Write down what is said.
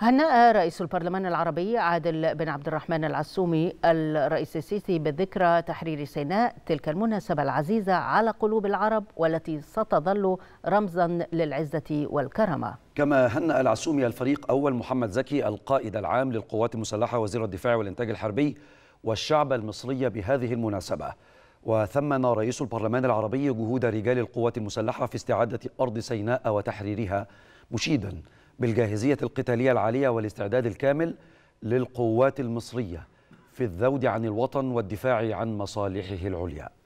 هنأ رئيس البرلمان العربي عادل بن عبد الرحمن العسومي الرئيس السيسي بذكرى تحرير سيناء تلك المناسبة العزيزة على قلوب العرب والتي ستظل رمزا للعزة والكرامة كما هنأ العسومي الفريق أول محمد زكي القائد العام للقوات المسلحة وزير الدفاع والإنتاج الحربي والشعب المصري بهذه المناسبة وثمن رئيس البرلمان العربي جهود رجال القوات المسلحة في استعادة أرض سيناء وتحريرها مشيداً بالجاهزية القتالية العالية والاستعداد الكامل للقوات المصرية في الذود عن الوطن والدفاع عن مصالحه العليا